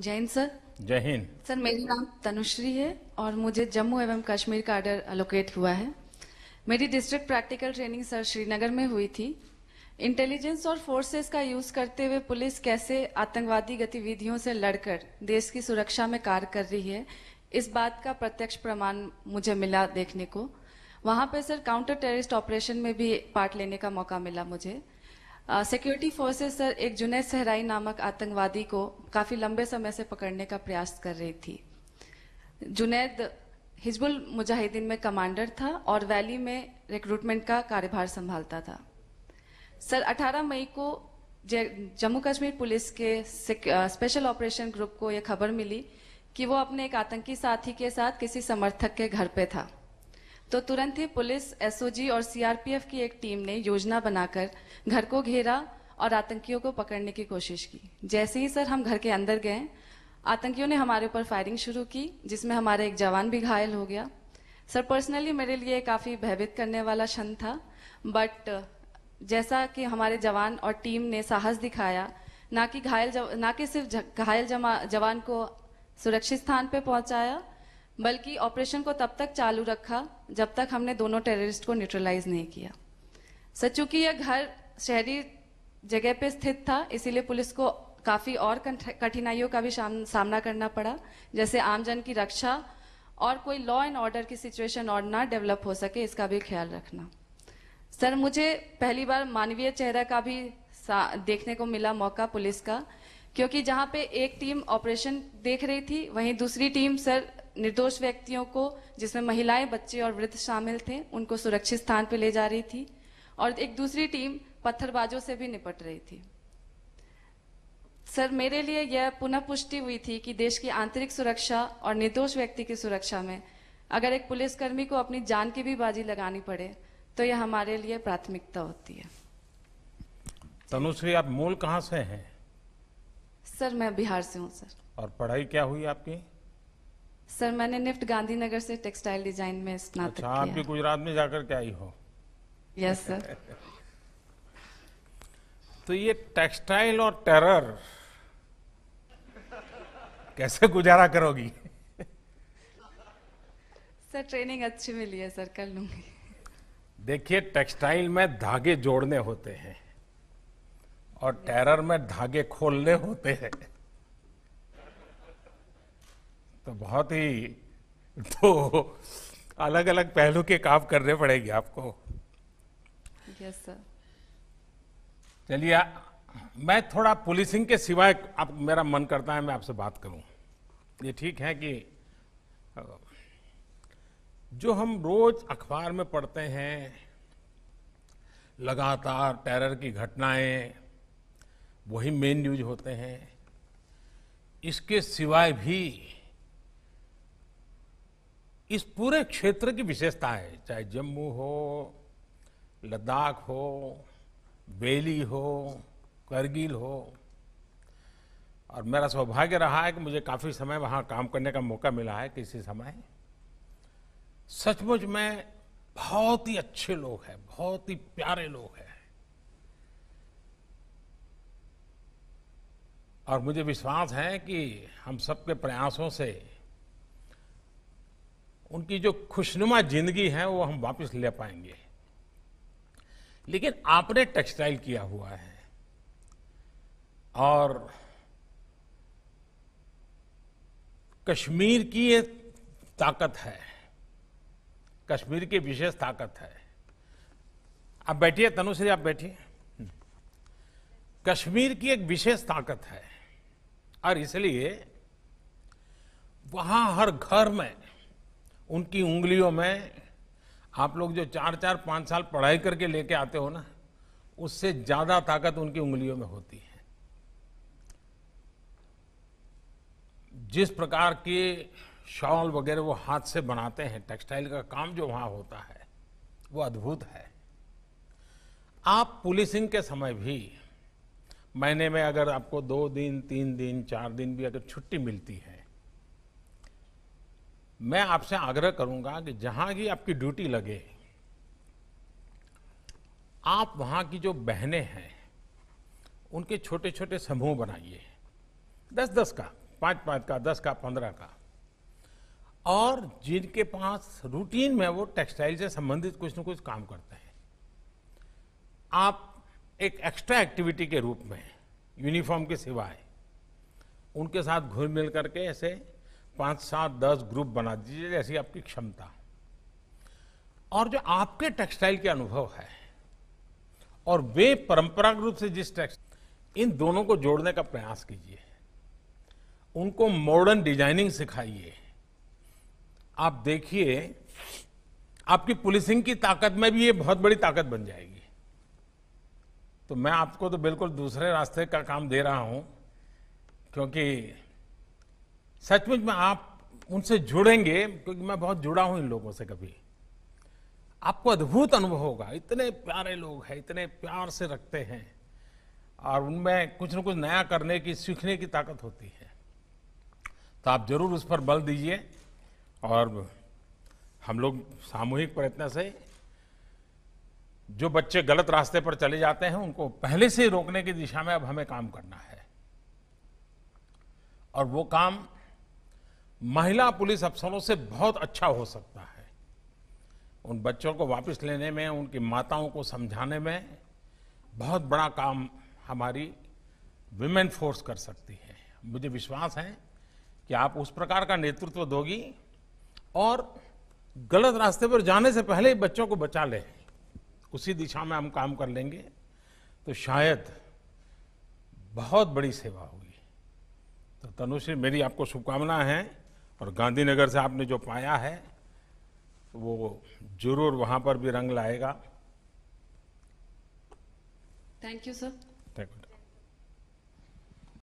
जय हिंद सर जय हिंद सर मेरा नाम तनुश्री है और मुझे जम्मू एवं कश्मीर का आर्डर अलोकेट हुआ है मेरी district practical training sir Srinagar में हुई थी इंटेलिजेंस और फोर्सेस का यूज करते हुए पुलिस कैसे आतंकवादी गतिविधियों से लड़कर देश की सुरक्षा में कार्य कर रही है इस बात का प्रत्यक्ष प्रमाण मुझे मिला देखने को वहां पे सर काउंटर टेररिस्ट ऑपरेशन में भी पार्ट लेने का मौका मिला मुझे सिक्योरिटी फोर्सेस सर एक जुनेद सहराई नामक आतंकवादी को काफ़ी लंबे समय से पकड़ने का प्रयास कर रही थी जुनेद हिजबुल मुजाहिदीन में कमांडर था और वैली में रिक्रूटमेंट का कार्यभार संभालता था सर 18 मई को जम्मू कश्मीर पुलिस के स्पेशल ऑपरेशन ग्रुप को यह खबर मिली कि वो अपने एक आतंकी साथी के साथ किसी समर्थक के घर पे था तो तुरंत ही पुलिस एसओजी और सीआरपीएफ की एक टीम ने योजना बनाकर घर को घेरा और आतंकियों को पकड़ने की कोशिश की जैसे ही सर हम घर के अंदर गए आतंकियों ने हमारे ऊपर फायरिंग शुरू की जिसमें हमारा एक जवान भी घायल हो गया सर पर्सनली मेरे लिए काफ़ी भयभीत करने वाला क्षण था बट जैसा कि हमारे जवान और टीम ने साहस दिखाया ना कि घायल ना कि सिर्फ घायल जवान को सुरक्षित स्थान पर पहुंचाया बल्कि ऑपरेशन को तब तक चालू रखा जब तक हमने दोनों टेररिस्ट को न्यूट्रलाइज नहीं किया सर चूंकि यह घर शहरी जगह पे स्थित था इसीलिए पुलिस को काफी और कठिनाइयों का भी सामना करना पड़ा जैसे आमजन की रक्षा और कोई लॉ एंड ऑर्डर की सिचुएशन और ना डेवलप हो सके इसका भी ख्याल रखना सर मुझे पहली बार मानवीय चेहरा का भी देखने को मिला मौका पुलिस का क्योंकि जहाँ पे एक टीम ऑपरेशन देख रही थी वहीं दूसरी टीम सर निर्दोष व्यक्तियों को जिसमें महिलाएं बच्चे और वृद्ध शामिल थे उनको सुरक्षित स्थान पर ले जा रही थी और एक दूसरी टीम पत्थरबाजों से भी निपट रही थी सर मेरे लिए यह पुनः पुष्टि हुई थी कि देश की आंतरिक सुरक्षा और निर्दोष व्यक्ति की सुरक्षा में अगर एक पुलिसकर्मी को अपनी जान की भी बाजी लगानी पड़े तो यह हमारे लिए प्राथमिकता होती है तनुश्री आप मूल कहाँ से हैं सर मैं बिहार से हूँ सर और पढ़ाई क्या हुई आपकी सर मैंने निफ्ट गांधीनगर से टेक्सटाइल डिजाइन में स्नातक अच्छा, आप भी गुजरात में जाकर क्या आई हो यस सर तो ये टेक्सटाइल और टेरर कैसे गुजारा करोगी सर ट्रेनिंग अच्छी मिली है सर कर लूंगी देखिए टेक्सटाइल में धागे जोड़ने होते हैं और टेरर में धागे खोलने होते हैं तो बहुत ही तो अलग अलग पहलू के काम करने पड़ेंगे आपको यस सर चलिए मैं थोड़ा पुलिसिंग के सिवाय आप मेरा मन करता है मैं आपसे बात करूं ये ठीक है कि जो हम रोज अखबार में पढ़ते हैं लगातार टेरर की घटनाएं वही मेन न्यूज होते हैं इसके सिवाय भी इस पूरे क्षेत्र की विशेषता है चाहे जम्मू हो लद्दाख हो बेली हो करगिल हो और मेरा सौभाग्य रहा है कि मुझे काफ़ी समय वहाँ काम करने का मौका मिला है किसी समय सचमुच में बहुत ही अच्छे लोग हैं बहुत ही प्यारे लोग हैं और मुझे विश्वास है कि हम सबके प्रयासों से उनकी जो खुशनुमा जिंदगी है वो हम वापस ले पाएंगे लेकिन आपने टेक्सटाइल किया हुआ है और कश्मीर की ये ताकत है कश्मीर की विशेष ताकत है आप बैठिए तनुश्री आप बैठिए कश्मीर की एक विशेष ताकत है और इसलिए वहां हर घर में उनकी उंगलियों में आप लोग जो चार चार पांच साल पढ़ाई करके लेके आते हो ना उससे ज़्यादा ताकत उनकी उंगलियों में होती है जिस प्रकार के शॉल वगैरह वो हाथ से बनाते हैं टेक्सटाइल का काम जो वहां होता है वो अद्भुत है आप पुलिसिंग के समय भी महीने में अगर आपको दो दिन तीन दिन चार दिन भी अगर छुट्टी मिलती है मैं आपसे आग्रह करूंगा कि जहां भी आपकी ड्यूटी लगे आप वहां की जो बहनें हैं उनके छोटे छोटे समूह बनाइए दस दस का पाँच पाँच का दस का पंद्रह का और जिनके पास रूटीन में वो टेक्सटाइल से संबंधित कुछ न कुछ काम करते हैं आप एक एक्स्ट्रा एक्टिविटी के रूप में यूनिफॉर्म के सिवाय उनके साथ घुल मिल करके ऐसे पांच सात दस ग्रुप बना दीजिए जैसी आपकी क्षमता और जो आपके टेक्सटाइल के अनुभव है और वे परंपरागत रूप से जिस टेक्स इन दोनों को जोड़ने का प्रयास कीजिए उनको मॉडर्न डिजाइनिंग सिखाइए आप देखिए आपकी पुलिसिंग की ताकत में भी ये बहुत बड़ी ताकत बन जाएगी तो मैं आपको तो बिल्कुल दूसरे रास्ते का काम दे रहा हूं क्योंकि सचमुच में आप उनसे जुड़ेंगे क्योंकि मैं बहुत जुड़ा हूं इन लोगों से कभी आपको अद्भुत अनुभव होगा इतने प्यारे लोग हैं इतने प्यार से रखते हैं और उनमें कुछ न कुछ नया करने की सीखने की ताकत होती है तो आप जरूर उस पर बल दीजिए और हम लोग सामूहिक प्रयत्न से जो बच्चे गलत रास्ते पर चले जाते हैं उनको पहले से रोकने की दिशा में अब हमें काम करना है और वो काम महिला पुलिस अफसरों से बहुत अच्छा हो सकता है उन बच्चों को वापस लेने में उनकी माताओं को समझाने में बहुत बड़ा काम हमारी विमेन फोर्स कर सकती है मुझे विश्वास है कि आप उस प्रकार का नेतृत्व दोगी और गलत रास्ते पर जाने से पहले ही बच्चों को बचा ले उसी दिशा में हम काम कर लेंगे तो शायद बहुत बड़ी सेवा होगी तो तनुश्री मेरी आपको शुभकामनाएं हैं और गांधीनगर से आपने जो पाया है वो जरूर वहाँ पर भी रंग लाएगा थैंक यू सर